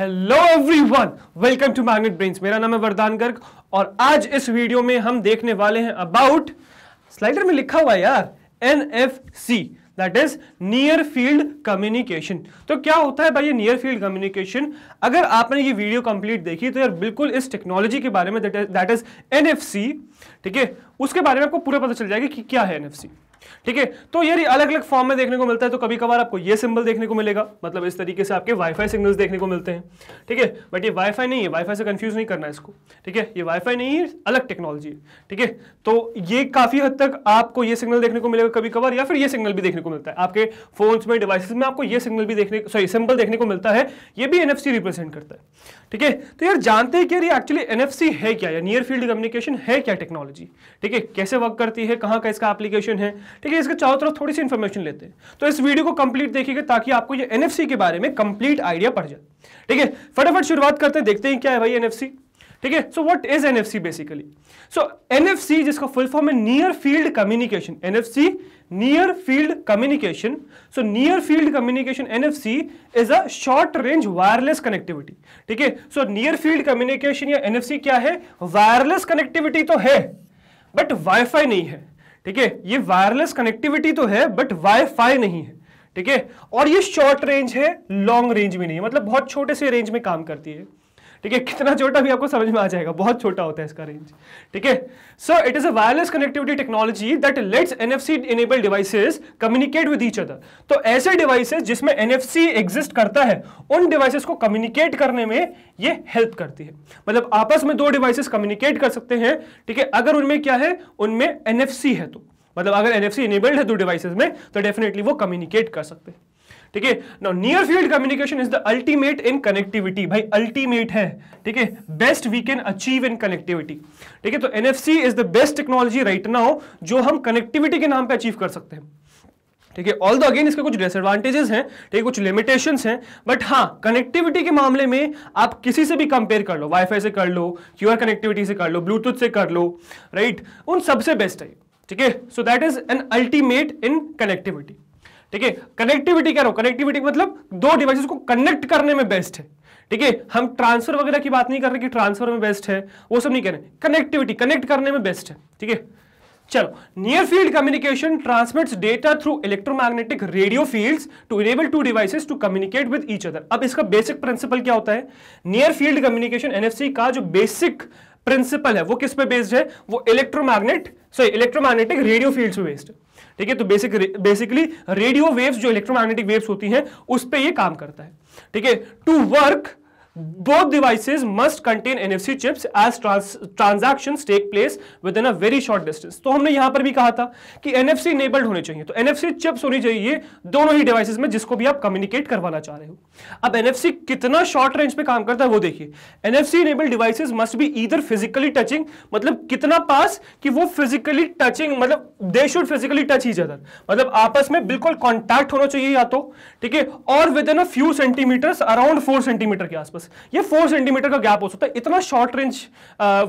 Hello everyone welcome to Magnet Brains मेरा नाम है वरदान गर्ग और आज इस वीडियो में हम देखने वाले हैं अबाउट स्लाइडर में लिखा हुआ यार N F C that is near field communication तो क्या होता है भाई ये नियर फील्ड कम्युनिकेशन अगर आपने ये वीडियो कंप्लीट देखी तो यार बिल्कुल इस टेक्नोलॉजी के बारे में दैट इज एन ठीक है उसके बारे में आपको पूरा पता चल जाएगा कि क्या है एन एफ सी ठीक है तो ये अलग अलग फॉर्म में देखने को मिलता है तो कभी कभार आपको ये सिंबल देखने को मिलेगा मतलब इस तरीके से आपके वाईफाई सिग्नल्स देखने को मिलते हैं ठीक है बट ये वाईफाई नहीं है वाईफाई से कंफ्यूज नहीं करना इसको ठीक है ये वाईफाई नहीं है अलग टेक्नोलॉजी है ठीक है तो ये काफ़ी हद तक आपको ये सिग्नल देखने को मिलेगा कभी कभार या फिर ये सिग्नल भी देखने को मिलता है आपके फोन में डिवाइसेस में आपको ये सिग्नल भी देखने सॉरी सिंबल देखने को मिलता है ये भी एन रिप्रेजेंट करता है ठीक है तो यार जानते हैं कि यार एक्चुअली एन है क्या या नियर फील्ड कम्युनिकेशन है क्या टेक्नोलॉजी ठीक है कैसे वर्क करती है कहाँ का इसका एप्लीकेशन है ठीक है इसके चारों तरफ थोड़ी सी इन्फॉर्मेशन लेते हैं तो इस वीडियो को कंप्लीट देखिएगा ताकि आपको ये एन के बारे में कंप्लीट आइडिया पड़ जाए ठीक है फटाफट शुरुआत करते हैं देखते हैं क्या है भाई एन ठीक है so what is N basically so N जिसका फुल फॉर्म है near field communication N near field communication so near field communication N F C is a short range wireless connectivity ठीक है सो नियर फील्ड कम्युनिकेशन या N क्या है wireless connectivity तो है but wifi नहीं है ठीक है ये वायरलेस कनेक्टिविटी तो है बट वाईफाई नहीं है ठीक है और ये शॉर्ट रेंज है लॉन्ग रेंज में नहीं है मतलब बहुत छोटे से रेंज में काम करती है ठीक है कितना छोटा भी आपको समझ में आ जाएगा बहुत छोटा होता है इसका रेंज ठीक है so it is a wireless connectivity technology that lets NFC enable devices communicate with each other तो ऐसे डिवाइसेस जिसमें एनएफसी एग्जिस्ट करता है उन डिवाइसेस को कम्युनिकेट करने में ये हेल्प करती है मतलब आपस में दो डिवाइसेस कम्युनिकेट कर सकते हैं ठीक है अगर उनमें क्या है उनमें एनएफसी है तो मतलब अगर एनएफसी इनेबल्ड है दो डिवाइसेस में तो डेफिनेटली वो कम्युनिकेट कर सकते हैं ठीक है now near field communication is the ultimate in connectivity भाई अल्टीमेट है ठीक है best we can achieve in connectivity ठीक है तो NFC is the best technology right now जो हम कनेक्टिविटी के नाम पे अचीव कर सकते हैं ठीक है ऑल द अगेन इसके कुछ डिसएडवांटेजेस हैं ठीक है कुछ लिमिटेशन हैं बट हाँ कनेक्टिविटी के मामले में आप किसी से भी कंपेयर कर लो वाईफाई से कर लो क्यूआर कनेक्टिविटी से कर लो ब्लूटूथ से कर लो राइट right? उन सबसे बेस्ट है ठीक है so that is an ultimate in connectivity ठीक है कनेक्टिविटी कह रहा हूं कनेक्टिविटी मतलब दो डिवाइसेस को कनेक्ट करने में बेस्ट है ठीक है हम ट्रांसफर वगैरह की बात नहीं कर रहे कि ट्रांसफर में बेस्ट है वो सब नहीं कह रहे कनेक्टिविटी कनेक्ट करने में बेस्ट है ठीक है चलो near field communication transmits data through electromagnetic radio fields to enable two devices to communicate with each other अब इसका बेसिक प्रिंसिपल क्या होता है नियर फील्ड कम्युनिकेशन एनएफसी का जो बेसिक प्रिंसिपल है वो किस पे बेस्ड है वो electromagnet sorry electromagnetic radio fields पे बेस्ड है ठीक है तो बेसिक बेसिकली रेडियो वेव्स जो इलेक्ट्रोमैग्नेटिक वेव्स होती हैं उस पर यह काम करता है ठीक है to work Both devices must contain NFC chips as trans transactions take place within a very short distance. तो हमने यहां पर भी कहा था कि NFC enabled होने चाहिए तो NFC chips होनी चाहिए दोनों ही devices में जिसको भी आप communicate करवाना चाह रहे हो अब NFC कितना short range पे काम करता है वो देखिए NFC enabled devices must be either physically touching मतलब कितना पास कि वो physically touching मतलब they should physically touch each other मतलब आपस में बिल्कुल कॉन्टैक्ट होना चाहिए या तो ठीक है और within a few centimetres around four centimetre के आसपास ये फोर सेंटीमीटर का गैप हो सकता है इतना शॉर्ट रेंज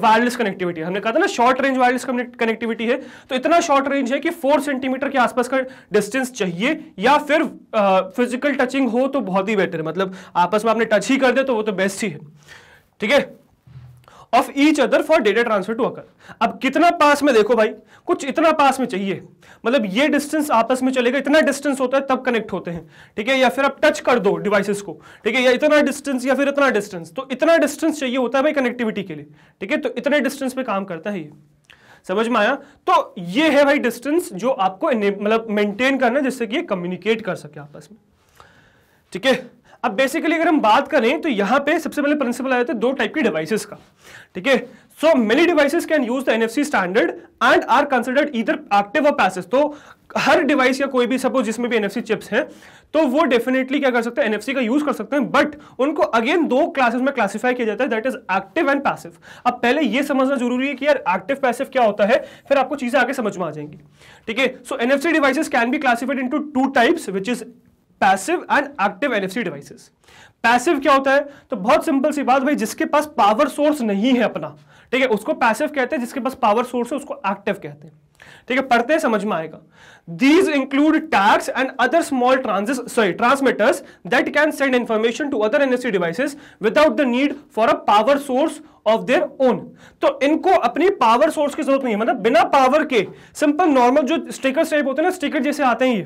वायरलेस कनेक्टिविटी हमने कहा था ना शॉर्ट रेंज वायरलेस कनेक्टिविटी है तो इतना शॉर्ट रेंज है कि फोर सेंटीमीटर के आसपास का डिस्टेंस चाहिए या फिर फिजिकल uh, टचिंग हो तो बहुत ही बेटर मतलब आपस में आपने टच ही कर दे तो वो तो बेस्ट ही है ठीक है of each other for data transfer to occur अब कितना पास में देखो भाई कुछ इतना पास में चाहिए मतलब ये डिस्टेंस आपस में चलेगा इतना डिस्टेंस होता है तब कनेक्ट होते हैं ठीक है या फिर आप टच कर दो डिवाइसेस को ठीक है या इतना डिस्टेंस या फिर इतना डिस्टेंस तो इतना डिस्टेंस चाहिए होता है भाई कनेक्टिविटी के लिए ठीक है तो इतने डिस्टेंस पे काम करता है ये समझ में आया तो ये है भाई डिस्टेंस जो आपको मतलब मेंटेन करना है जिससे कि ये कम्युनिकेट कर सके आपस में ठीक है अब बेसिकली अगर हम बात करें तो यहाँ पे सबसे पहले प्रिंसिपल आया था दो टाइप की डिवाइसेस का ठीक है so many devices can use the NFC standard and are considered either active और पैसेज तो हर डिवाइस या कोई भी सपोज जिसमें भी एनएफसी चिप्स हैं तो वो डेफिनेटली क्या कर सकते हैं एनएफसी का यूज कर सकते हैं बट उनको अगेन दो क्लासेस में क्लासिफाई किया जाता है that is active and passive अब पहले ये समझना जरूरी है कि यार एक्टिव पैसिव क्या होता है फिर आपको चीजें आगे समझ में आ जाएंगी ठीक है so NFC devices can be classified into two types which is passive and active NFC devices passive क्या होता है तो बहुत सिंपल सी बात भाई जिसके पास पावर सोर्स नहीं है अपना ठीक है उसको पैसिव कहते हैं जिसके पास पावर सोर्स है उसको एक्टिव कहते हैं ठीक है पढ़ते हैं समझ में आएगा these include tags and other small transis sorry transmitters that can send information to other NFC devices without the need for a power source of their own तो इनको अपनी पावर सोर्स की जरूरत नहीं है मतलब बिना पावर के सिंपल नॉर्मल जो स्टिकर टाइप होते हैं ना स्टिकर जैसे आते हैं ये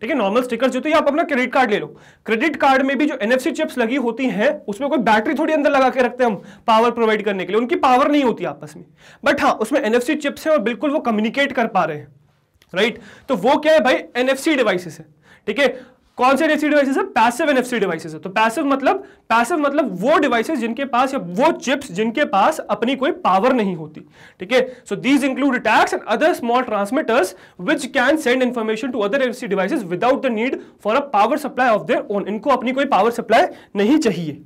ठीक है नॉर्मल स्टिकर्स जो तो आप अपना क्रेडिट कार्ड ले लो क्रेडिट कार्ड में भी जो एनएफसी चिप्स लगी होती हैं उसमें कोई बैटरी थोड़ी अंदर लगा के रखते हैं हम पावर प्रोवाइड करने के लिए उनकी पावर नहीं होती आपस में बट हाँ उसमें एनएफसी चिप्स है और बिल्कुल वो कम्युनिकेट कर पा रहे हैं राइट तो वो क्या है भाई एनएफसी डिवाइसेस है ठीक है कौन से एनएफसी डिवाइसेस है पैसिव एनएफसी डिवाइसेस है तो पैसिव मतलब पैसिव मतलब वो डिवाइसेस जिनके पास या वो चिप्स जिनके पास अपनी कोई पावर नहीं होती ठीक है so these include tags and other small transmitters which can send information to other NFC devices without the need for a power supply of their own इनको अपनी कोई पावर सप्लाई नहीं चाहिए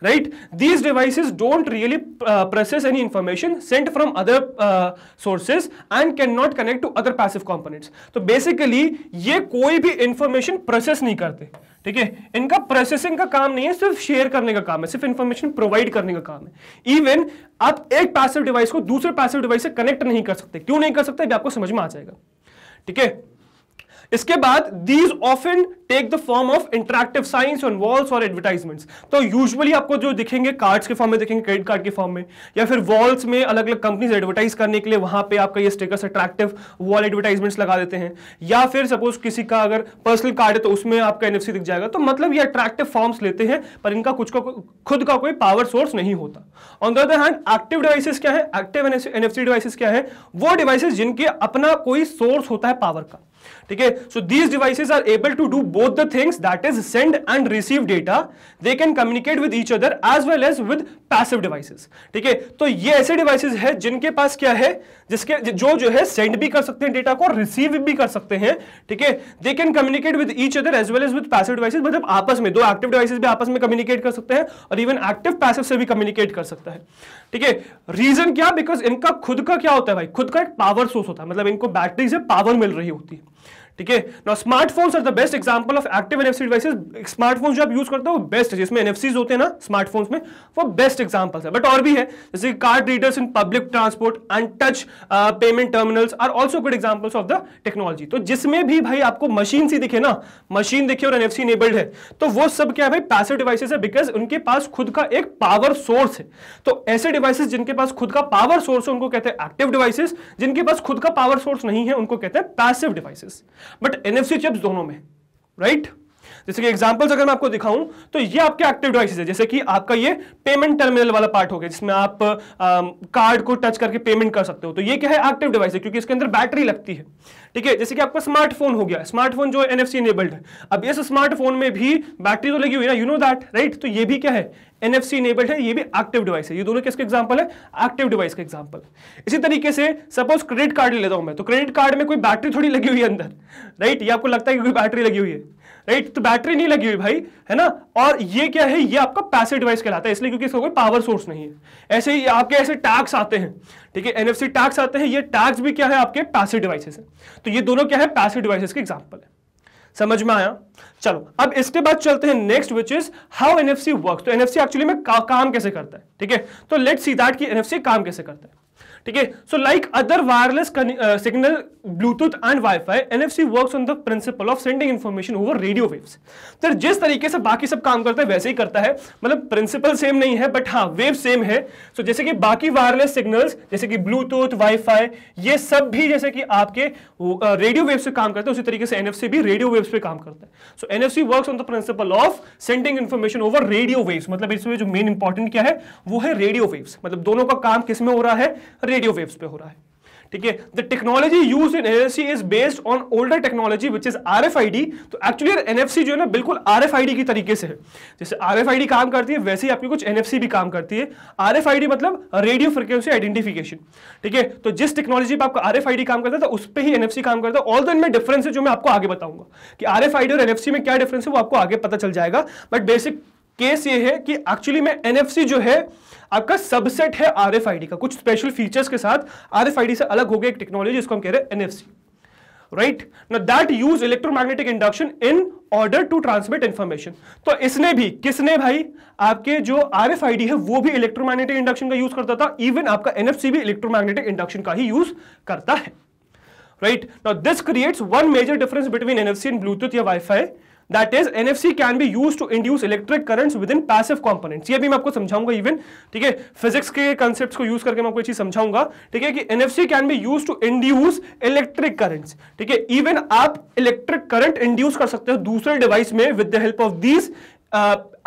right these devices don't really uh, process any information sent from other uh, sources and cannot connect to other passive components so basically ye koi bhi information process nahi karte theek hai inka processing ka kaam nahi hai sirf share karne ka kaam hai sirf information provide karne ka kaam hai even aap ek passive device ko dusre passive device se connect nahi kar sakte kyun nahi kar sakte ye aapko samajh mein aa jayega theek hai इसके बाद these often take the form of interactive signs on walls और advertisements तो usually आपको जो दिखेंगे cards के form में दिखेंगे क्रेडिट कार्ड के फॉर्म में या फिर वॉल्स में अलग अलग कंपनीज एडवर्टाइज करने के लिए वहां पे आपका ये स्टेकर्स अट्रैक्टिव वॉल एडवर्टाइजमेंट्स लगा देते हैं या फिर सपोज किसी का अगर पर्सनल कार्ड है तो उसमें आपका एनएफसी दिख जाएगा तो मतलब ये अट्रैक्टिव फॉर्म्स लेते हैं पर इनका कुछ का खुद का कोई पावर सोर्स नहीं होता on the other hand active devices क्या है एक्टिव एनएफसी डिवाइसेस क्या है वो डिवाइसेस जिनके अपना कोई सोर्स होता है पावर का ठीक है so these devices are able to do both the things that is send and receive data they can communicate with each other as well as with passive devices ठीक है तो ये ऐसे डिवाइसेज है जिनके पास क्या है जिसके जो जो है सेंड भी कर सकते हैं डेटा को रिसीव भी कर सकते हैं ठीक है they can communicate with each other as well as with passive devices मतलब आपस में दो एक्टिव डिवाइसेज भी आपस में कम्युनिकेट कर सकते हैं और इवन एक्टिव पैसिव से भी कम्युनिकेट कर सकता है ठीक है रीजन क्या बिकॉज इनका खुद का क्या होता है भाई खुद का एक पावर सोर्स होता है मतलब इनको बैटरी से पावर मिल रही होती है ठीक है ना smartphones are the best example of active NFC devices smartphones जो आप यूज करते हो बेस्ट है जिसमें एनएफसीज होते हैं ना स्मार्टफोन्स में वो बेस्ट एग्जांपल्स है बट और भी है जैसे card readers in public transport and touch payment terminals are also good examples of the technology तो जिसमें भी भाई आपको मशीन सी दिखे ना मशीन दिखे और एनएफसी इनेबल्ड है तो वो सब क्या है भाई पैसिव डिवाइसेज है बिकॉज उनके पास खुद का एक पावर सोर्स है तो ऐसे डिवाइसेज जिनके पास खुद का पावर सोर्स है उनको कहते हैं एक्टिव डिवाइसेस जिनके पास खुद का पावर सोर्स नहीं है उनको कहते हैं passive devices but NFC chips दोनों में राइट right? जैसे कि एग्जाम्पल्स अगर मैं आपको दिखाऊं तो ये आपके एक्टिव डिवाइसेज है जैसे कि आपका ये पेमेंट टर्मिनल वाला पार्ट हो गया जिसमें आप कार्ड को टच करके पेमेंट कर सकते हो तो ये क्या है एक्टिव डिवाइस है क्योंकि इसके अंदर बैटरी लगती है ठीक है जैसे कि आपका स्मार्टफोन हो गया स्मार्टफोन जो एन एफ एनेबल्ड है अब इस स्मार्टफोन में भी बैटरी तो लगी हुई ना यू नो दैट राइट तो ये भी क्या है एनएफसी enabled है ये भी एक्टिव डिवाइस है ये दोनों किसके example है एक्टिव डिवाइस का example इसी तरीके से सपोज क्रेडिट कार्ड ले लेता हूं मैं तो क्रेडिट कार्ड में कोई बैटरी थोड़ी लगी हुई है अंदर राइट ये आपको लगता है कि कोई बैटरी लगी हुई है राइट तो बैटरी नहीं लगी हुई भाई है ना और ये क्या है ये आपका पैसे डिवाइस कहलाता है इसलिए क्योंकि इसका कोई पावर सोर्स नहीं है ऐसे ही आपके ऐसे टैक्स आते हैं ठीक है एनएफसी टैक्स आते हैं ये टैक्स भी क्या है आपके पैसे डिवाइसेस है तो ये दोनों क्या है पैसे डिवाइसेस के एग्जाम्पल है समझ में आया चलो अब इसके बाद चलते हैं next which is how NFC work तो एनएफसी एक्चुअली में का, काम कैसे करता है ठीक है तो let see that F NFC काम कैसे करता है ठीक है so like other wireless signal Bluetooth and WiFi NFC works on the principle of sending information over radio waves तो जिस तरीके से बाकी सब काम करता है वैसे ही करता है मतलब प्रिंसिपल सेम नहीं है बट हाँ वेव सेम है सो so, जैसे कि बाकी वायरलेस सिग्नल्स जैसे कि ब्लूटूथ वाईफाई ये सब भी जैसे कि आपके रेडियो वेव्स पे काम करते हैं उसी तरीके से एनएफसी भी रेडियो वेव्स पे काम करता है so NFC works on the principle of sending information over radio waves मतलब इसमें जो मेन इंपॉर्टेंट क्या है वो है रेडियो वेव्स मतलब दोनों का काम किस में हो रहा है रेडियो वेव्स पे हो रहा है ठीक है the technology use in NFC is based on older technology which is RFID तो एक्चुअली यार एनएफसी जो है ना बिल्कुल आरएफआईडी की तरीके से है जैसे आरएफआईडी काम करती है वैसे ही आपकी कुछ एनएफसी भी काम करती है आरएफआईडी मतलब रेडियो फ्रिक्वेंसी आइडेंटिफिकेशन ठीक है तो जिस टेक्नोलॉजी पर आपका आरएफआईडी काम करता था उस पर ही एनएफसी काम करता है ऑल तो द इनमें डिफरेंस है जो मैं आपको आगे बताऊंगा कि आरएफआईडी और एनएफसी में क्या डिफरेंस है वो आपको आगे पता चल जाएगा बट बेसिक केस ये है कि एक्चुअली में एनएफसी जो है आपका सबसेट है आरएफआईडी का कुछ स्पेशल फीचर्स के साथ आरएफआईडी से अलग हो गया एक टेक्नोलॉजी जिसको हम कह रहे हैं NFC right know that use electromagnetic induction in order to transmit information तो इसने भी किसने भाई आपके जो आर एफ आई डी है वो भी इलेक्ट्रोमैग्नेटिक इंडक्शन का यूज करता था इवन आपका एनएफसी भी इलेक्ट्रोमैग्नेटिक इंडक्शन का ही यूज करता है right know this creates one major difference between NFC and Bluetooth या WiFi that is NFC can be use to induce electric currents within passive component ये भी मैं आपको समझाऊंगा इवन ठीक है फिजिक्स के कंसेप्ट को यूज करके मैं आपको चीज समझाऊंगा ठीक है कि NFC can be use to induce electric currents ठीक है इवन आप इलेक्ट्रिक करंट इंड्यूस कर सकते हो दूसरे डिवाइस में with the help of these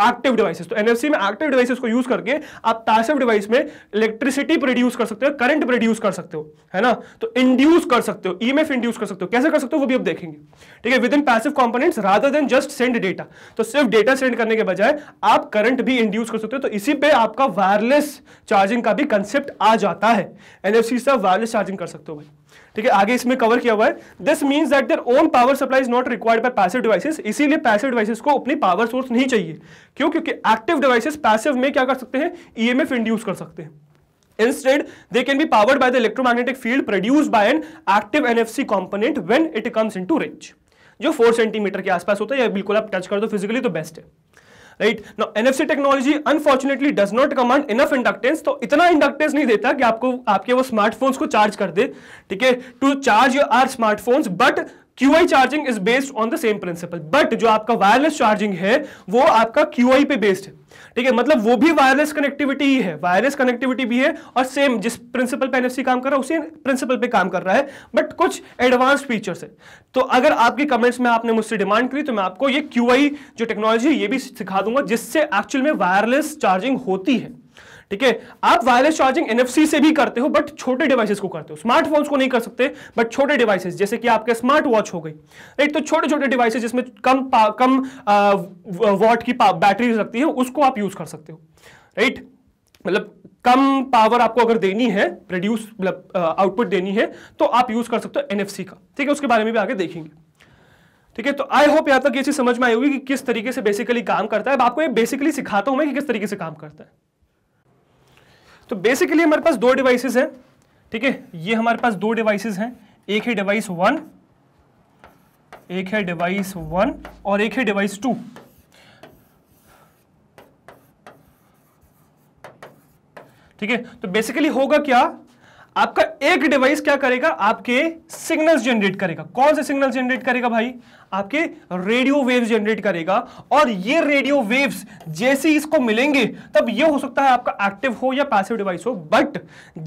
active devices तो एनएफसी में एक्टिव डिवाइसेस को यूज करके आप पैसिव डिवाइस में इलेक्ट्रिसिटी प्रोड्यूस कर सकते हो करंट प्रोड्यूस कर सकते हो है ना तो इंड्यूस कर सकते हो ईएमएफ e इंड्यूस कर सकते हो कैसे कर सकते हो वो भी अब देखेंगे ठीक है within passive components rather than just send data तो सिर्फ डेटा सेंड करने के बजाय आप करंट भी इंड्यूस कर सकते हो तो इसी पे आपका वायरलेस चार्जिंग का भी कंसेप्ट आ जाता है एनएफसी से वायरलेस चार्जिंग कर सकते हो भाई ठीक है आगे इसमें कवर किया हुआ है this means that their own power supply is not required by passive devices इसीलिए पैसिव डिवाइसेस को अपनी पावर सोर्स नहीं चाहिए क्यों क्योंकि एक्टिव डिवाइसेस पैसिव में क्या कर सकते हैं ईएमएफ e इंड्यूस कर सकते हैं instead they can be powered by the electromagnetic field produced by an active nfc component when it comes into range जो फोर सेंटीमीटर के आसपास होता है या बिल्कुल आप टच कर दो फिजिकली तो बेस्ट है right now NFC technology unfortunately does not command enough inductance तो इतना इंडक्टेंस नहीं देता कि आपको आपके वो स्मार्टफोन्स को चार्ज कर दे ठीक है to charge your are smartphones but Q I charging is based on the same principle but जो आपका वायरलेस चार्जिंग है वो आपका क्यू आई पे बेस्ड है ठीक है मतलब वो भी वायरलेस कनेक्टिविटी ही है वायरलेस कनेक्टिविटी भी है और सेम जिस प्रिंसिपल पे एनएफसी काम कर रहा है उसी प्रिंसिपल पे काम कर रहा है बट कुछ एडवांस फीचर्स है तो अगर आपके कमेंट्स में आपने मुझसे डिमांड करी तो मैं आपको ये क्यू जो टेक्नोलॉजी है ये भी सिखा दूंगा जिससे एक्चुअल में वायरलेस चार्जिंग होती है ठीक है आप वायरलेस चार्जिंग एनएफसी से भी करते हो बट छोटे डिवाइसेस को करते हो स्मार्टफोन्स को नहीं कर सकते बट छोटे डिवाइसेस जैसे कि आपके स्मार्ट वॉच हो गई राइट तो छोटे छोटे डिवाइसेस जिसमें कम कम वॉट की बैटरी लगती है उसको आप यूज कर सकते हो राइट मतलब कम पावर आपको अगर देनी है प्रोड्यूस मतलब आउटपुट देनी है तो आप यूज कर सकते हो एनएफसी का ठीक है उसके बारे में भी आगे देखेंगे ठीक है तो आई होप यहां तक ये चीज समझ में आई होगी कि किस तरीके से बेसिकली काम करता है अब आपको ये बेसिकली सिखाता हूं मैं कि किस तरीके से काम करता है तो बेसिकली हमारे पास दो डिवाइसेस हैं ठीक है ये हमारे पास दो डिवाइसेस हैं एक है डिवाइस वन एक है डिवाइस वन और एक है डिवाइस टू ठीक है तो बेसिकली होगा क्या आपका एक डिवाइस क्या करेगा आपके सिग्नल्स जनरेट करेगा कौन से सिग्नल जनरेट करेगा भाई आपके रेडियो वेव्स जनरेट करेगा और ये रेडियो वेव्स जैसे इसको मिलेंगे तब ये हो सकता है आपका एक्टिव हो या पैसिव डिवाइस हो बट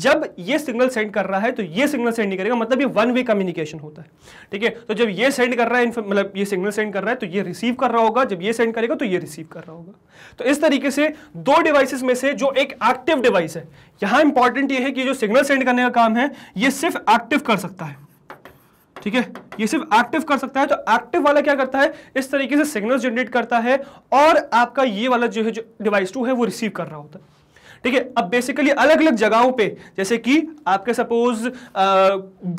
जब ये सिग्नल सेंड कर रहा है तो ये सिग्नल सेंड नहीं करेगा मतलब ये वन वे कम्युनिकेशन होता है ठीक है तो जब ये सेंड कर रहा है मतलब ये सिग्नल सेंड कर रहा है तो ये रिसीव कर रहा होगा जब ये सेंड करेगा तो ये रिसीव कर रहा होगा तो इस तरीके से दो डिवाइसेस में से जो एक एक्टिव डिवाइस है यहां इंपॉर्टेंट ये है कि जो सिग्नल सेंड करने का काम है ये सिर्फ एक्टिव कर सकता है ठीक है ये सिर्फ एक्टिव कर सकता है तो एक्टिव वाला क्या करता है इस तरीके से सिग्नल जनरेट करता है और आपका ये वाला जो है जो डिवाइस टू है वो रिसीव कर रहा होता है ठीक है अब बेसिकली अलग अलग जगहों पे जैसे कि आपके सपोज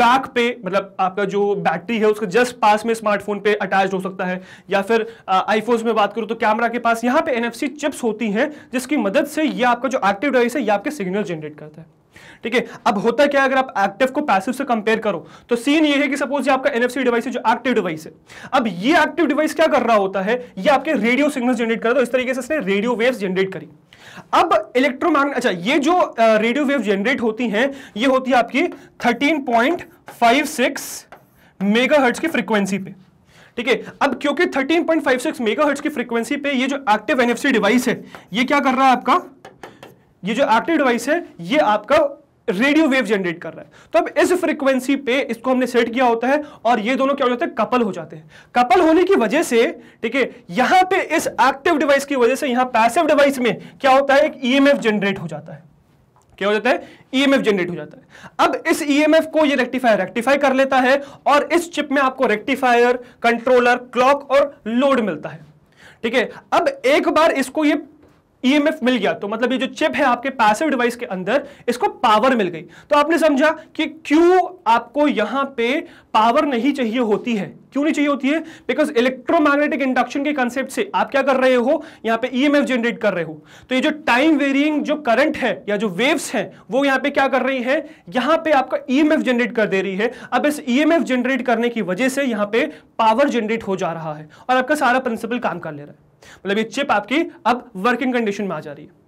बैक पे मतलब आपका जो बैटरी है उसके जस्ट पास में स्मार्टफोन पे अटैच हो सकता है या फिर आईफोन्स में बात करूं तो कैमरा के पास यहाँ पे एनएफसी चिप्स होती हैं जिसकी मदद से ये आपका जो एक्टिव डिवाइस है ये आपके सिग्नल जनरेट करता है ठीक है अब होता क्या अगर आप एक्टिव को पैसिव से कंपेयर करो तो सीन ये है कि सपोज ये आपका एनएफसी डिवाइस है जो एक्टिव डिवाइस है अब ये एक्टिव डिवाइस क्या कर रहा होता है ये आपके रेडियो सिग्नल जनरेट कर रहा है तो इस तरीके से इसने रेडियो वेव्स जनरेट करी अब इलेक्ट्रोमैग्नेट अच्छा ये जो रेडियो वेव जनरेट होती हैं ये होती है आपकी 13.56 मेगाहर्ट्ज की फ्रीक्वेंसी पे ठीक है अब क्योंकि 13.56 मेगाहर्ट्ज की फ्रीक्वेंसी पे ये जो एक्टिव एनएफसी डिवाइस है ये क्या कर रहा है आपका ये जो एक्टिव डिवाइस है ये आपका रेडियो वेव जनरेट कर रहा है तो अब इस फ्रीक्वेंसी पे इसको हमने सेट किया होता है और ये दोनों क्या हो जाते हैं कपल हो जाते हैं कपल होने की वजह से ठीक है यहां पे इस एक्टिव डिवाइस की वजह से यहां पैसिव डिवाइस में क्या होता है एक ईएमएफ e जनरेट हो जाता है क्या हो जाता है ईएमएफ e जनरेट हो जाता है अब इस ईएमएफ e को ये रेक्टिफायर रेक्टिफाई कर लेता है और इस चिप में आपको रेक्टिफायर कंट्रोलर क्लॉक और लोड मिलता है ठीक है अब एक बार इसको ये ईएमएफ e मिल गया तो मतलब ये जो चिप है आपके पैसिव डिवाइस के अंदर इसको पावर मिल गई तो आपने समझा कि क्यों आपको यहां पे पावर नहीं चाहिए होती है क्यों नहीं चाहिए होती है बिकॉज इलेक्ट्रोमैग्नेटिक इंडक्शन के कंसेप्ट से आप क्या कर रहे हो यहां पे ईएमएफ e जनरेट कर रहे हो तो ये जो टाइम वेरियंग जो करंट है या जो वेव्स हैं वो यहां पे क्या कर रही है यहाँ पे आपका ईएमएफ e जनरेट कर दे रही है अब इस ईएमएफ जनरेट करने की वजह से यहां पे पावर जनरेट हो जा रहा है और आपका सारा प्रिंसिपल काम कर ले रहा है मतलब ये चिप आपकी अब वर्किंग कंडीशन में आ जा रही है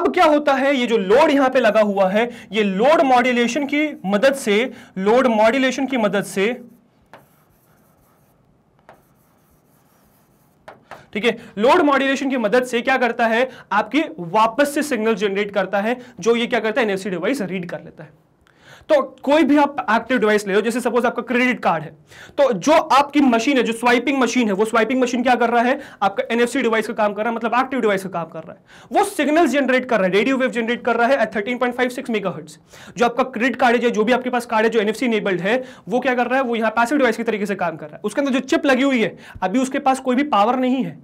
अब क्या होता है ये जो लोड यहां पे लगा हुआ है ये लोड मॉड्यूलेशन की मदद से लोड मॉड्यूलेशन की मदद से ठीक है लोड मॉड्यूलेशन की मदद से क्या करता है आपकी वापस से सिग्नल जनरेट करता है जो ये क्या करता है एनएफसी डिवाइस रीड कर लेता है तो कोई भी आप एक्टिव डिवाइस ले लो जैसे सपोज आपका क्रेडिट कार्ड है तो जो आपकी मशीन है जो स्वाइपिंग मशीन है वो स्वाइपिंग मशीन क्या कर रहा है आपका एनएफसी डिवाइस का काम कर रहा है मतलब एक्टिव डिवाइस का काम कर रहा है वो सिग्नल जनरेट कर रहा है रेडियो वेव जनरेट कर रहा है thirteen point five six megahertz जो आपका क्रेडिट कार्ड है जो भी आपके पास कार्ड है जो एनएफसी इनेबल्ड है वो क्या कर रहा है वो यहाँ पैसिव डिवाइस के तरीके से काम कर रहा है उसके अंदर जो चिप लगी हुई है अभी उसके पास कोई भी पावर नहीं है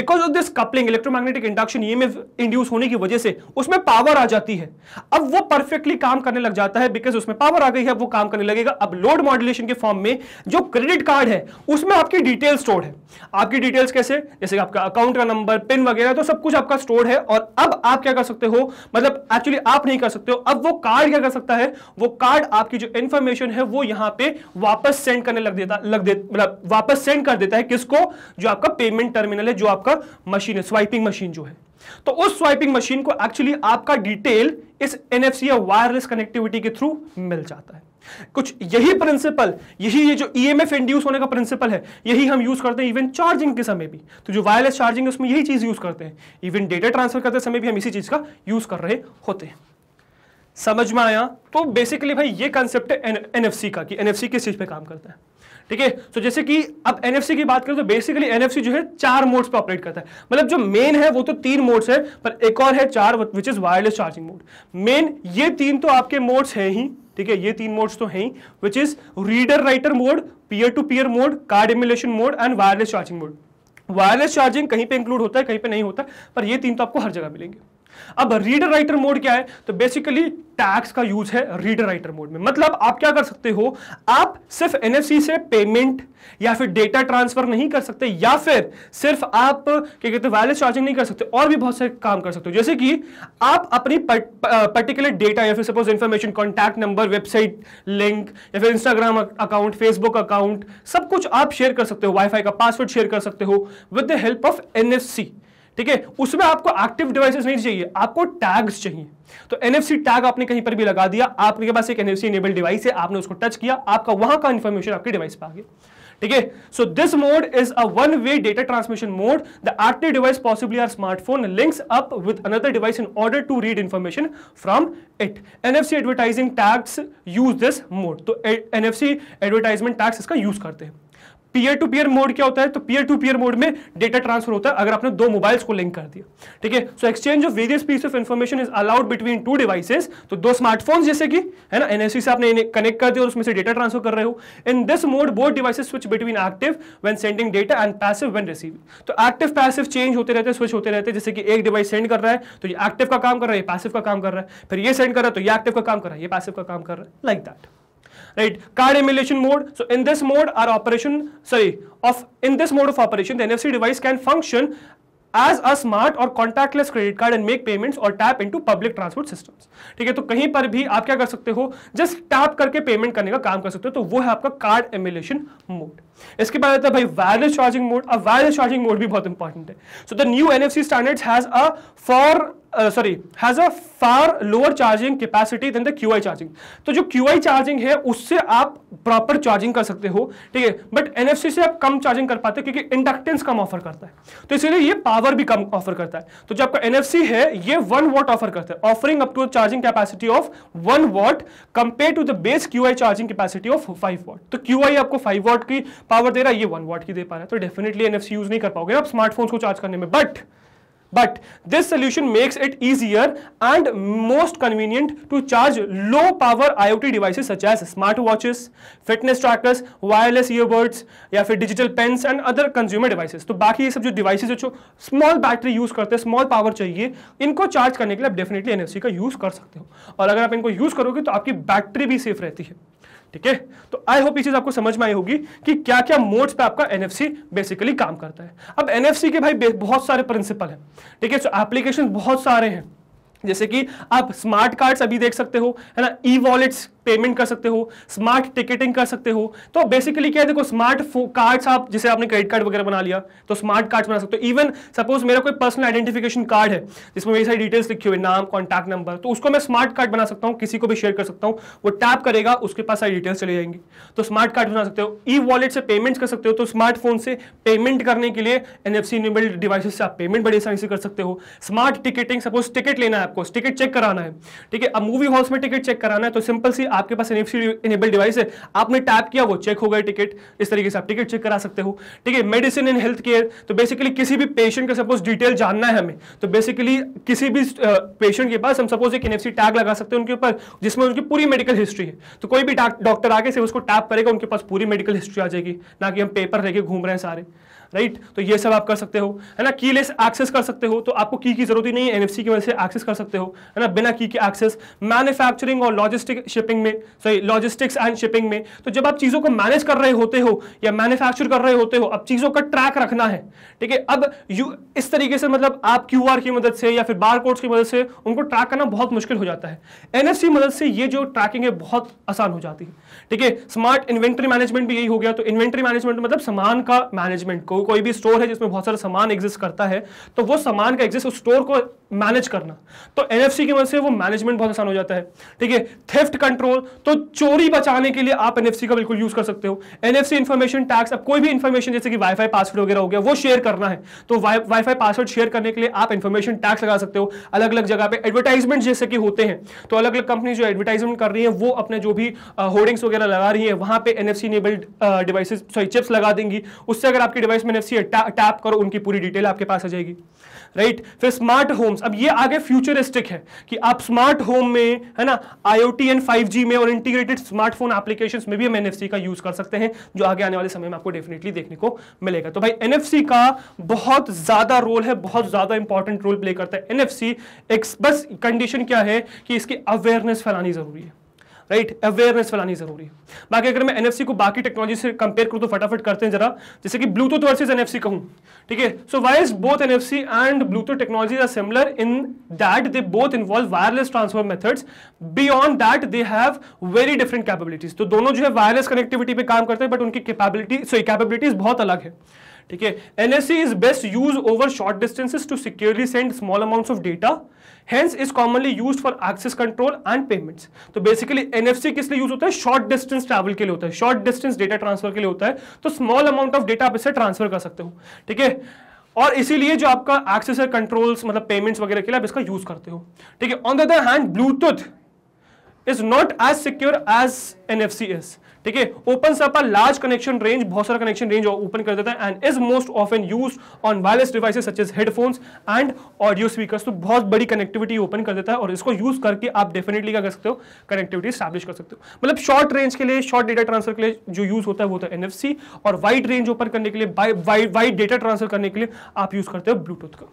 because of this coupling electromagnetic induction EMF induce होने की वजह से उसमें पावर आ जाती है अब वो परफेक्टली काम करने लग जाता है बिकॉज से उसमें पावर आ गई है वो काम करने लगेगा अब लोड मॉड्यूलेशन के फॉर्म में जो क्रेडिट कार्ड है उसमें आपकी डिटेल स्टोर्ड है आपकी डिटेल्स कैसे जैसे आपका अकाउंट का नंबर पिन वगैरह तो सब कुछ आपका स्टोर्ड है और अब आप क्या कर सकते हो मतलब एक्चुअली आप नहीं कर सकते हो अब वो कार्ड क्या कर सकता है वो कार्ड आपकी जो इंफॉर्मेशन है वो यहां पर वापस सेंड करने लग देता लग दे मतलब वापस सेंड कर देता है किसको जो आपका पेमेंट टर्मिनल है जो आपका मशीन है स्वाइपिंग मशीन जो है तो उस स्वाइपिंग मशीन को एक्चुअली आपका डिटेल इस एनएफसी या वायरलेस कनेक्टिविटी के थ्रू मिल जाता है कुछ यही प्रिंसिपल यही ये जो ईएमएफ e इंड्यूस होने का प्रिंसिपल है यही हम यूज करते हैं इवन चार्जिंग के समय भी तो जो वायरलेस चार्जिंग है उसमें यही चीज यूज करते हैं इवन डेटा ट्रांसफर करते समय भी हम इसी चीज का यूज कर रहे होते हैं समझ में आया तो बेसिकली भाई ये कंसेप्ट है एन एनएफसी का कि एनएफसी किस चीज पे काम करता है ठीक है तो जैसे कि अब एनएफसी की बात करें तो बेसिकली एनएफसी जो है चार मोड्स पर ऑपरेट करता है मतलब जो मेन है वो तो तीन मोड्स है पर एक और है चार which is wireless charging mode main ये तीन तो आपके मोड्स है ही ठीक है ये तीन मोड्स तो हैं ही which is reader writer mode peer to peer mode card emulation mode and wireless charging mode wireless charging कहीं पे इंक्लूड होता है कहीं पे नहीं होता पर ये तीन तो आपको हर जगह मिलेंगे अब रीडर राइटर मोड क्या है तो बेसिकली टैक्स का यूज है रीडर राइटर मोड में मतलब आप क्या कर सकते हो आप सिर्फ एनएफसी e से पेमेंट या फिर डेटा ट्रांसफर नहीं कर सकते या फिर सिर्फ आप क्या कहते हैं वायरलेस चार्जिंग नहीं कर सकते और भी बहुत सारे काम कर सकते हो जैसे कि आप अपनी पर्टिकुलर डेटा या फिर suppose information contact number website link या फिर इंस्टाग्राम अकाउंट फेसबुक अकाउंट सब कुछ आप शेयर कर सकते हो वाईफाई का पासवर्ड शेयर कर सकते हो with the help of NFC ठीक है उसमें आपको एक्टिव डिवाइसेस नहीं चाहिए आपको टैग्स चाहिए तो एनएफसी टैग आपने कहीं पर भी लगा दिया आपके पास एक एनएफसी एनेबल डिवाइस है आपने उसको टच किया आपका वहां का इंफॉर्मेशन आपके डिवाइस पर आ गया ठीक है so this mode is a one way data transmission mode the active device possibly are smartphone links up with another device in order to read information from it NFC advertising tags use this mode तो NFC advertisement tags इसका use करते हैं peer to peer mode क्या होता है तो peer to peer mode में data transfer होता है अगर आपने दो मोबाइल्स को लिंक कर दिया ठीक है so exchange of various piece of information is allowed between two devices तो दो स्मार्टफोन जैसे कि है ना एनएससी से आपने कनेक्ट कर दिया और उसमें से डेटा ट्रांसफर कर रहे हो in this mode both devices switch between active when sending data and passive when receive तो एक्टिव पैसिव चेंज होते रहते हैं स्विच होते रहते जैसे कि एक डिवाइस सेंड कर रहा है तो ये एक्टिव का काम कर रहा है ये पैसिव का काम कर रहा है फिर ये सेंड कर रहा है तो ये एक्टिव का काम कर रहा है ये पैसिव का काम कर रहा है like that right card emulation mode so in this mode our operation sorry of in this mode of operation the nfc device can function as a smart or contactless credit card and make payments or tap into public transport system ठीक है तो कहीं पर भी आप क्या कर सकते हो जस्ट टैप करके पेमेंट करने का काम कर सकते हो तो वो है आपका कार्ड एमुलेशन मोड इसके बाद आता है भाई वायरलेस चार्जिंग मोड अब वायरलेस चार्जिंग मोड भी बहुत इंपॉर्टेंट है so the new N F C standards has a for uh, sorry has a far lower charging capacity than the qi charging तो जो qi charging है उससे आप proper charging कर सकते हो ठीक है but nfc से आप कम charging कर पाते हो क्योंकि inductance कम offer करता है तो इसीलिए ये power भी कम offer करता है तो जो आपका nfc है ये 1 watt offer करता है offering up to a charging capacity of 1 watt compared to the base qi charging capacity of 5 watt तो qi आपको 5 watt की power दे रहा है ये 1 watt की दे पा रहा है तो डेफिनेटली एनएफसी यूज नहीं कर पाओगे आप स्मार्टफोन्स को चार्ज करने में but but this solution makes it easier and most convenient to charge low power IoT devices such as smartwatches, fitness trackers, wireless earbuds या फिर digital pens and other consumer devices. तो बाकी ये सब जो devices जो small battery use करते हैं small power चाहिए इनको charge करने के लिए आप definitely NFC का use कर सकते हो और अगर आप इनको use करोगे तो आपकी battery भी safe रहती है ठीक है तो आई होप ये चीज आपको समझ में आई होगी कि क्या क्या मोड्स पे आपका एनएफसी बेसिकली काम करता है अब एनएफसी के भाई बहुत सारे प्रिंसिपल हैं ठीक है एप्लीकेशन बहुत सारे हैं जैसे कि आप स्मार्ट कार्ड्स अभी देख सकते हो है ना ई वॉलेट्स पेमेंट कर सकते हो स्मार्ट टिकटिंग कर सकते हो तो बेसिकली क्या है देखो स्मार्ट कार्ड्स आप जैसे आपने क्रेडिट कार्ड वगैरह बना लिया तो स्मार्ट कार्ड्स बना सकते हो इवन सपोज मेरा कोई पर्सनल आइडेंटिफिकेशन कार्ड है जिसमें मेरी सारी डिटेल्स लिखी हुई नाम कॉन्टैक्ट नंबर तो उसको मैं स्मार्ट कार्ड बना सकता हूँ किसी को भी शेयर कर सकता हूँ वो टैप करेगा उसके पास सारी डिटेल्स चले जाएंगी तो स्मार्ट कार्ड बना सकते हो ई वॉलेट से पेमेंट कर सकते हो तो स्मार्टफोन से पेमेंट करने के लिए एन एफ डिवाइसेस से आप पेमेंट बड़ी आसानी से कर सकते हो स्मार्ट टिकटिंग सपोज टिकट लेना है आपको टिकट चेक कराना है ठीक है अब मूवी हॉल्स में टिकट चेक कराना है तो सिंपल सी आपके पास एनएफसी इनेबल डिवाइस है आपने टैप किया वो चेक हो गए टिकट इस तरीके से आप टिकट चेक करा सकते हो ठीक है मेडिसिन इन हेल्थ केयर तो बेसिकली किसी भी पेशेंट का सपोज डिटेल जानना है हमें तो बेसिकली किसी भी पेशेंट के पास हम सपोज एक एनएफसी टैग लगा सकते हैं उनके ऊपर जिसमें उनकी पूरी मेडिकल हिस्ट्री है तो कोई भी डॉक्टर आगे से उसको टैप करेगा उनके पास पूरी मेडिकल हिस्ट्री आ जाएगी ना कि हम पेपर लेके घूम रहे हैं सारे राइट तो ये सब आप कर सकते हो है ना की लेस एक्सेस कर सकते हो तो आपको की की जरूरत ही नहीं है एनएफसी की वजह से एक्सेस कर सकते हो है ना बिना की के एक्सेस मैन्युफैक्चरिंग और लॉजिस्टिक शिपिंग में सॉरी लॉजिस्टिक्स एंड शिपिंग में तो जब आप चीज़ों को मैनेज कर रहे होते हो या मैन्युफैक्चर कर रहे होते हो अब चीज़ों का ट्रैक रखना है ठीक है अब यू इस तरीके से मतलब आप क्यू की मदद से या फिर बार कोड्स की मदद से उनको ट्रैक करना बहुत मुश्किल हो जाता है एनएफसी मदद से ये जो ट्रैकिंग है बहुत आसान हो जाती है ठीक है स्मार्ट इन्वेंट्री मैनेजमेंट भी यही हो गया तो इन्वेंट्री मैनेजमेंट मतलब सामान का मैनेजमेंट को कोई भी स्टोर है जिसमें बहुत सारा सामान एग्जिस्ट करता है तो वो सामान का एग्जिस्ट उस स्टोर को मैनेज करना तो एन की वजह से वो मैनेजमेंट बहुत आसान हो जाता है ठीक है थेफ्ट कंट्रोल तो चोरी बचाने के लिए आप एन का बिल्कुल यूज कर सकते हो एन इन्फॉर्मेशन टैक्स अब कोई भी इन्फॉर्मेशन जैसे कि वाईफाई पासवर्ड वगैरह हो गया वो शेयर करना है तो वाईफाई पासवर्ड शेयर करने के लिए आप इन्फॉर्मेशन टैक्स लगा सकते हो अलग अलग जगह पे एडवर्टाइजमेंट जैसे कि होते हैं तो अलग अलग कंपनी जो एडवर्टाइजमेंट कर रही है वो अपने जो भी होर्डिंग्स वगैरह लगा रही है वहां पे N F enabled devices sorry chips लगा देंगी उससे अगर आपकी डिवाइस में एन टैप करो उनकी पूरी डिटेल आपके पास आ जाएगी राइट right? फिर स्मार्ट होम्स अब ये आगे फ्यूचरिस्टिक है कि आप स्मार्ट होम में है ना आईओटी एंड 5G में और इंटीग्रेटेड स्मार्टफोन एप्लीकेशन में भी हम एन का यूज कर सकते हैं जो आगे आने वाले समय में आपको डेफिनेटली देखने को मिलेगा तो भाई एनएफसी का बहुत ज्यादा रोल है बहुत ज्यादा इंपॉर्टेंट रोल प्ले करता है एनएफसी बस कंडीशन क्या है कि इसकी अवेयरनेस फैलानी जरूरी है राइट अवेयरनेस फैलानी जरूरी है बाकी अगर मैं एनएफसी को बाकी टेक्नोलॉजी से कंपेयर करूँ तो फटाफट करते हैं जरा जैसे कि ब्लूटूथ वर्सेज एनएफसी कहूँ ठीक है so wise both NFC and Bluetooth technology are similar in that they both involve wireless transfer methods beyond that they have very different capabilities तो दोनों जो है वायरलेस कनेक्टिविटी पे काम करते हैं बट उनकी कैपेबिलिटी सॉरी कैपेबिलिटीज बहुत अलग है ठीक है NFC is best use over short distances to securely send small amounts of data hence is commonly use for access control and payments तो बेसिकली एनएफसी किस लिए यूज होता है शॉर्ट डिस्टेंस ट्रैवल के लिए होता है शॉर्ट डिस्टेंस डेटा ट्रांसफर के लिए होता है तो स्मॉल अमाउंट ऑफ डेटा आप इससे ट्रांसफर कर सकते हो ठीक है और इसीलिए जो आपका एक्सेस और कंट्रोल्स मतलब पेमेंट्स वगैरह के लिए आप इसका यूज करते हो ठीक है on the other hand Bluetooth is not as secure as N F C is ठीक है open up large connection range बहुत सारा कनेक्शन रेंज ओपन कर देता है and is most often use on wireless device such as headphones and audio speaker तो बहुत बड़ी कनेक्टिविटी ओपन कर देता है और इसको यूज करके आप डेफिनेटली क्या कर सकते हो कनेक्टिविटी स्टैब्लिश कर सकते हो मतलब शॉर्ट रेंज के लिए शॉर्ट डेटा ट्रांसफर के लिए जो यूज होता है वो होता है एनएफसी और वाइड रेंज ओपन करने के लिए वाइड डेटा ट्रांसफर करने के लिए आप यूज करते हो ब्लूटूथ का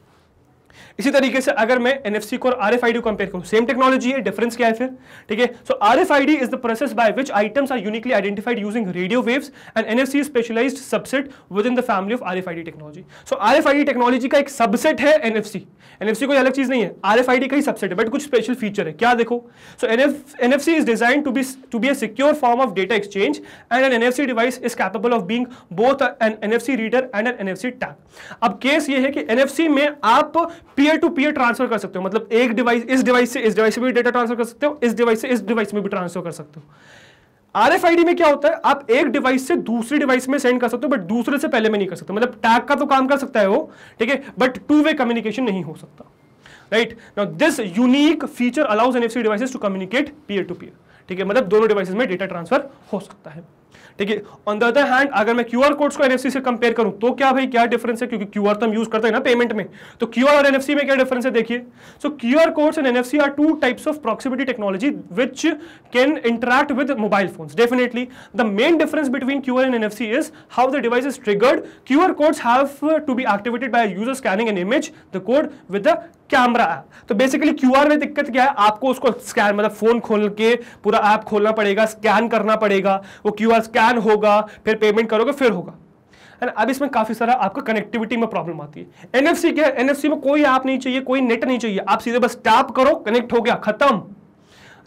इसी तरीके से अगर मैं एन एफ सी को R F I D compare करूँ सेम टेक्नोलॉजी है डिफरेंस क्या है फिर ठीक है so R F I D is the process by which items are uniquely identified using radio waves and N F C specialize subset within the family of R F I D technology so R F I D technology का एक subset है N F C N F C कोई अलग चीज नहीं है R F I D का ही सबसेट है बट कुछ स्पेशल फीचर है क्या देखो so N F N F C is design to be to be a secure form of data exchange and N N F C device is capable of being both N N F C reader and N N F C tag अब case ये है कि N F सी में आप peer to peer transfer कर सकते हो मतलब एक डिवाइस इस डिवाइस से इस डिवाइस में भी डेटा ट्रांसफर कर सकते हो इस डिवाइस से इस डिवाइस में भी ट्रांसफर कर सकते हो आरएफआईडी में क्या होता है आप एक डिवाइस से दूसरी डिवाइस में सेंड कर सकते हो बट दूसरे से पहले में नहीं कर सकते मतलब टैग का तो काम कर सकता है वो ठीक है बट टू वे कम्युनिकेशन नहीं हो सकता right now this unique feature allows NFC devices to communicate peer to peer ठीक है मतलब दोनों डिवाइसेस में डेटा ट्रांसफर हो सकता है ठीक है ऑन द अदर हैंड अगर मैं क्यूआर कोड्स को एनएफसी से कंपेयर करूं तो क्या भाई क्या डिफरेंस है क्योंकि क्यूआर तो हम यूज करते हैं ना पेमेंट में तो क्यूआर और एनएफसी में क्या डिफरेंस है देखिए so Q R codes and NFC are two types of proximity technology which can interact with mobile phone definitely the main difference between QR and NFC is how the device is triggered QR codes have to be activated by user scanning an image the code with the camera app तो basically Q में दिक्कत क्या है आपको उसको scan मतलब phone खोल के पूरा ऐप खोलना पड़ेगा स्कैन करना पड़ेगा वो क्यू स्कैन होगा फिर पेमेंट करोगे फिर होगा अब इसमें काफ़ी सारा आपको कनेक्टिविटी में प्रॉब्लम आती है एनएफसी क्या है एनएफसी में कोई ऐप नहीं चाहिए कोई नेट नहीं चाहिए आप सीधे बस टैप करो कनेक्ट हो गया खत्म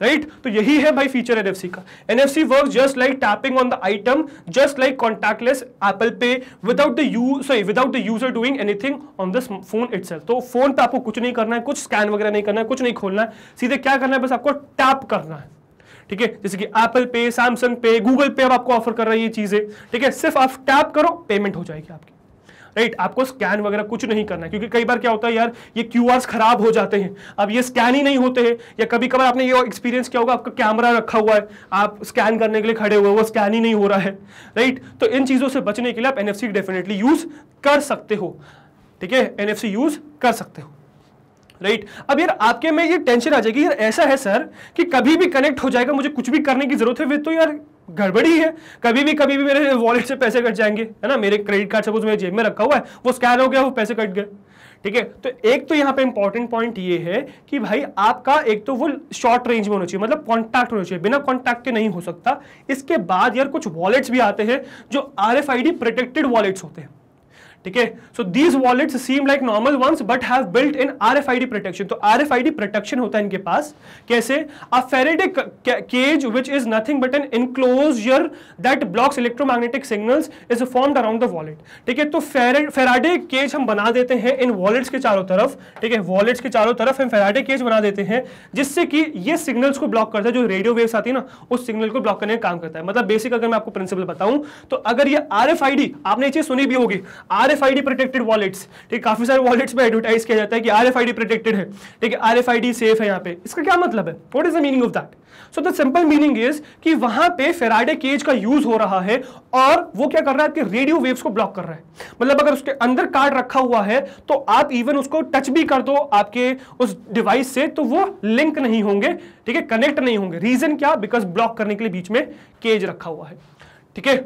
राइट तो यही है भाई फीचर एनएफसी का NFC work just like tapping on the item just like contactless Apple Pay without the you sorry without the user doing anything on the phone it तो फोन पे आपको कुछ नहीं करना है कुछ स्कैन वगैरह नहीं करना है कुछ नहीं खोलना है सीधे क्या करना है बस आपको टैप करना है ठीक है जैसे कि एप्पल पे सैमसंग पे गूगल पे अब आपको ऑफर कर रही है चीजें ठीक है सिर्फ आप टैप करो पेमेंट हो जाएगी आपकी राइट आपको स्कैन वगैरह कुछ नहीं करना क्योंकि कई बार क्या होता है यार ये क्यू खराब हो जाते हैं अब ये स्कैन ही नहीं होते हैं या कभी कभार आपने ये एक्सपीरियंस क्या होगा आपका कैमरा रखा हुआ है आप स्कैन करने के लिए खड़े हुए वो स्कैन ही नहीं हो रहा है राइट तो इन चीज़ों से बचने के लिए आप एनएफसी डेफिनेटली यूज़ कर सकते हो ठीक है एनएफसी यूज़ कर सकते हो राइट right. अब यार आपके में ये टेंशन आ जाएगी यार ऐसा है सर कि कभी भी कनेक्ट हो जाएगा मुझे कुछ भी करने की जरूरत है वे तो यार गड़बड़ी है कभी भी कभी भी मेरे वॉलेट से पैसे कट जाएंगे है ना मेरे क्रेडिट कार्ड सपोज मेरे जेब में रखा हुआ है वो स्कैन हो गया वो पैसे कट गए ठीक है तो एक तो यहाँ पे इंपॉर्टेंट पॉइंट ये है कि भाई आपका एक तो वो शॉर्ट रेंज में होना चाहिए मतलब कॉन्टैक्ट होना चाहिए बिना कॉन्टैक्ट के नहीं हो सकता इसके बाद यार कुछ वॉलेट्स भी आते हैं जो आर प्रोटेक्टेड वॉलेट्स होते हैं ठीक है so these wallets seem like normal ones but have built in RFID protection तो आरएफआईडी प्रोटेक्शन होता है इनके पास कैसे a Faraday cage which is nothing but an enclosure that blocks electromagnetic signals is formed around the wallet ठीक है तो Faraday cage हम बना देते हैं इन वॉलेट्स के चारों तरफ ठीक है वॉलेट्स के चारों तरफ हम फेराडे केज बना देते हैं जिससे कि ये सिग्नल्स को ब्लॉक करता है जो रेडियो वेव्स आती है ना उस सिग्नल को ब्लॉक करने का काम करता है मतलब बेसिक अगर मैं आपको प्रिंसिपल बताऊं तो अगर ये आरएफआईडी आपने ये चीज सुनी भी होगी R F I D protected wallets ठीक है काफ़ी सारे वॉलेट्स में एडवर्टाइज किया जाता है कि R F I D protected है ठीक है R F I D safe है यहाँ पे इसका क्या मतलब है what is the meaning of that so the simple meaning is कि वहां पे फेराडे केज का यूज हो रहा है और वो क्या कर रहा है आपके रेडियो वेव्स को ब्लॉक कर रहा है मतलब अगर उसके अंदर कार्ड रखा हुआ है तो आप इवन उसको टच भी कर दो आपके उस डिवाइस से तो वो लिंक नहीं होंगे ठीक है कनेक्ट नहीं होंगे रीजन क्या बिकॉज ब्लॉक करने के लिए बीच में केज रखा हुआ है ठीक है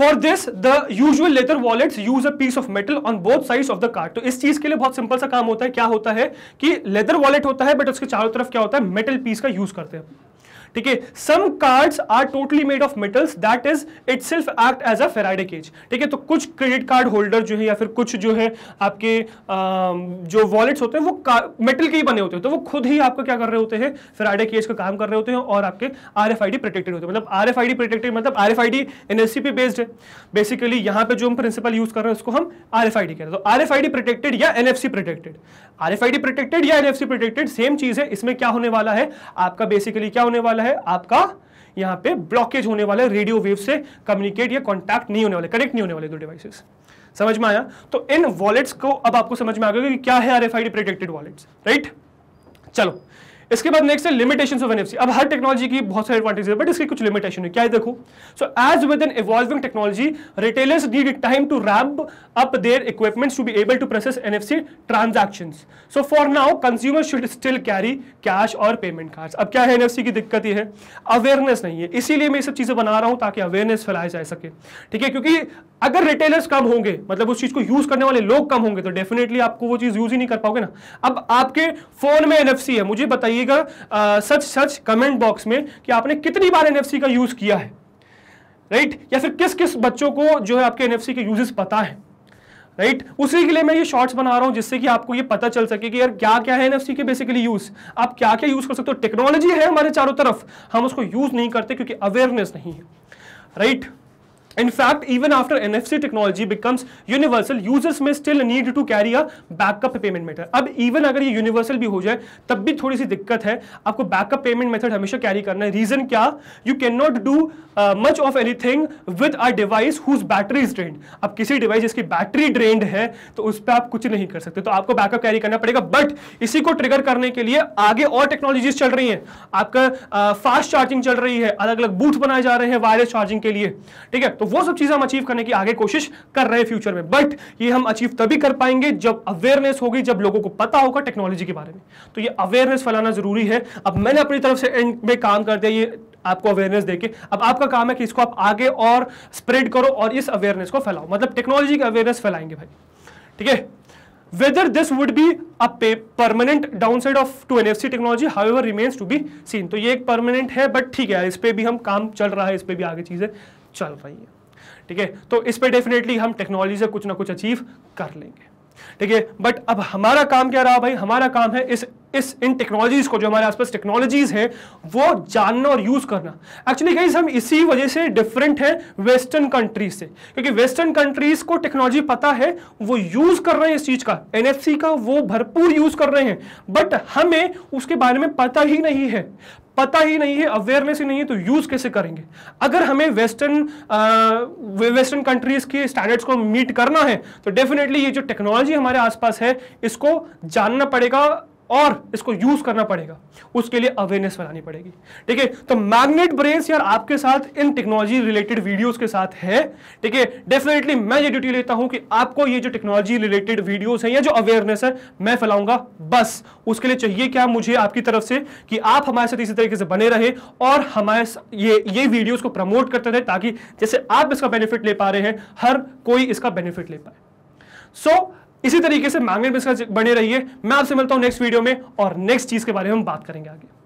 for this the usual leather wallet use a piece of metal on both side of the card तो इस चीज के लिए बहुत सिंपल सा काम होता है क्या होता है कि लेदर वॉलेट होता है बट उसके चारों तरफ क्या होता है मेटल पीस का यूज करते हैं ठीक है some cards are totally made of metals that is itself act as a Faraday cage ठीक है तो कुछ क्रेडिट कार्ड होल्डर जो है या फिर कुछ जो है आपके आ, जो वॉलेट्स होते हैं वो मेटल के ही बने होते हैं तो वो खुद ही आपका क्या कर रहे होते हैं फेराइडे केज का काम कर रहे होते हैं और आपके R F I D protected होते हैं मतलब आर एफ प्रोटेक्टेड मतलब R F I N C based है बेसिकली यहां पर जो हम प्रिंसिपल यूज कर रहे हैं उसको हम आर एफ आई डी कह रहे हैं तो R F I D protected या N F protected R F I D protected या N F C protected same चीज है इसमें क्या होने वाला है आपका बेसिकली क्या होने वाला वाला है आपका यहाँ पे ब्लॉकेज होने वाला है रेडियो वेव से कम्युनिकेट या कॉन्टैक्ट नहीं होने वाले कनेक्ट नहीं होने वाले दो डिवाइसेस समझ में आया तो इन वॉलेट्स को अब आपको समझ में आ गया कि क्या है R F I D protected wallets right चलो इसके बाद नेक्स्ट है लिमिटेशन ऑफ एनएफसी अब हर टेक्नोलॉजी की बहुत सारे एडवांटेज है बट इसकी कुछ लिमिटेशन है क्या है देखो so as with an evolving technology retailers need time to ramp up their equipments to be able to process NFC transactions so for now consumer should still carry cash or payment cards अब क्या है NFC की दिक्कत यह है awareness नहीं है इसीलिए मैं ये सब चीजें बना रहा हूं ताकि अवेयरनेस फैलाया जा सके ठीक है क्योंकि अगर रिटेलर्स कम होंगे मतलब उस चीज को यूज करने वाले लोग कम होंगे तो डेफिनेटली आपको वो चीज यूज ही नहीं कर पाओगे ना अब आपके फोन में एनएफसी है मुझे बताइए बताइएगा सच सच कमेंट बॉक्स में कि आपने कितनी बार एनएफसी का यूज़ किया है राइट right? या फिर किस किस बच्चों को जो है आपके एनएफसी के यूजेस पता है राइट right? उसी के लिए मैं ये शॉर्ट्स बना रहा हूं जिससे कि आपको ये पता चल सके कि यार क्या क्या है एनएफसी के बेसिकली यूज आप क्या क्या यूज कर सकते हो टेक्नोलॉजी है हमारे चारों तरफ हम उसको यूज नहीं करते क्योंकि अवेयरनेस नहीं है right right? In fact, even after NFC technology becomes universal, users may still need to carry a backup payment method. अब even अगर ये universal भी हो जाए तब भी थोड़ी सी दिक्कत है आपको backup payment method हमेशा carry करना है Reason क्या you can not do much of anything with a device whose battery is drain अब किसी डिवाइस जिसकी बैटरी ड्रेंड है तो उस पर आप कुछ नहीं कर सकते तो आपको बैकअप कैरी करना पड़ेगा बट इसी को ट्रिगर करने के लिए आगे और टेक्नोलॉजीज चल रही हैं आपका फास्ट uh, चार्जिंग चल रही है अलग अलग बूथ बनाए जा रहे हैं वायरलेस चार्जिंग के लिए ठीक है तो वो सब चीज़ें हम अचीव करने की आगे कोशिश कर रहे हैं फ्यूचर में बट ये हम अचीव तभी कर पाएंगे जब अवेयरनेस होगी जब लोगों को पता होगा टेक्नोलॉजी के बारे में तो ये अवेयरनेस फैलाना जरूरी है अब मैंने अपनी तरफ से एंड में काम कर दिया ये आपको अवेयरनेस देके अब आपका काम है कि इसको आप आगे और स्प्रेड करो और इस अवेयरनेस को फैलाओ मतलब टेक्नोलॉजी की अवेयरनेस फैलाएंगे भाई ठीक है whether this would be a permanent downside of to N F C technology however remains to be seen तो ये एक परमानेंट है बट ठीक है इस पर भी हम काम चल रहा है इस पर भी आगे चीज़ें चल रही है ठीक है तो इस पर डेफिनेटली हम टेक्नोलॉजी से कुछ ना कुछ अचीव कर लेंगे ठीक है बट अब हमारा काम क्या रहा भाई हमारा काम है इस इस इन टेक्नोलॉजीज को जो हमारे आसपास टेक्नोलॉजीज हैं वो जानना और यूज करना एक्चुअली गाइज हम इसी वजह से डिफरेंट हैं वेस्टर्न कंट्रीज से क्योंकि वेस्टर्न कंट्रीज को टेक्नोलॉजी पता है वो यूज कर रहे हैं इस चीज का एनएफसी का वो भरपूर यूज कर रहे हैं बट हमें उसके बारे में पता ही नहीं है पता ही नहीं है अवेयरनेस ही नहीं है तो यूज़ कैसे करेंगे अगर हमें वेस्टर्न वेस्टर्न कंट्रीज़ के स्टैंडर्ड्स को मीट करना है तो डेफिनेटली ये जो टेक्नोलॉजी हमारे आसपास है इसको जानना पड़ेगा और इसको यूज करना पड़ेगा उसके लिए अवेयरनेस फैलानी पड़ेगी ठीक है तो मैग्नेट ब्रेन्स यार आपके साथ इन टेक्नोलॉजी रिलेटेड वीडियोस के साथ है ठीक है डेफिनेटली मैं ये ड्यूटी लेता हूं कि आपको ये जो टेक्नोलॉजी रिलेटेड वीडियोस हैं या जो अवेयरनेस है मैं फैलाऊंगा बस उसके लिए चाहिए क्या मुझे आपकी तरफ से कि आप हमारे साथ इसी तरीके से बने रहे और हमारे ये ये वीडियोज को प्रमोट करते रहे ताकि जैसे आप इसका बेनिफिट ले पा रहे हैं हर कोई इसका बेनिफिट ले पाए सो so, इसी तरीके से मैग्नेट में बने रहिए मैं आपसे मिलता हूं नेक्स्ट वीडियो में और नेक्स्ट चीज के बारे में हम बात करेंगे आगे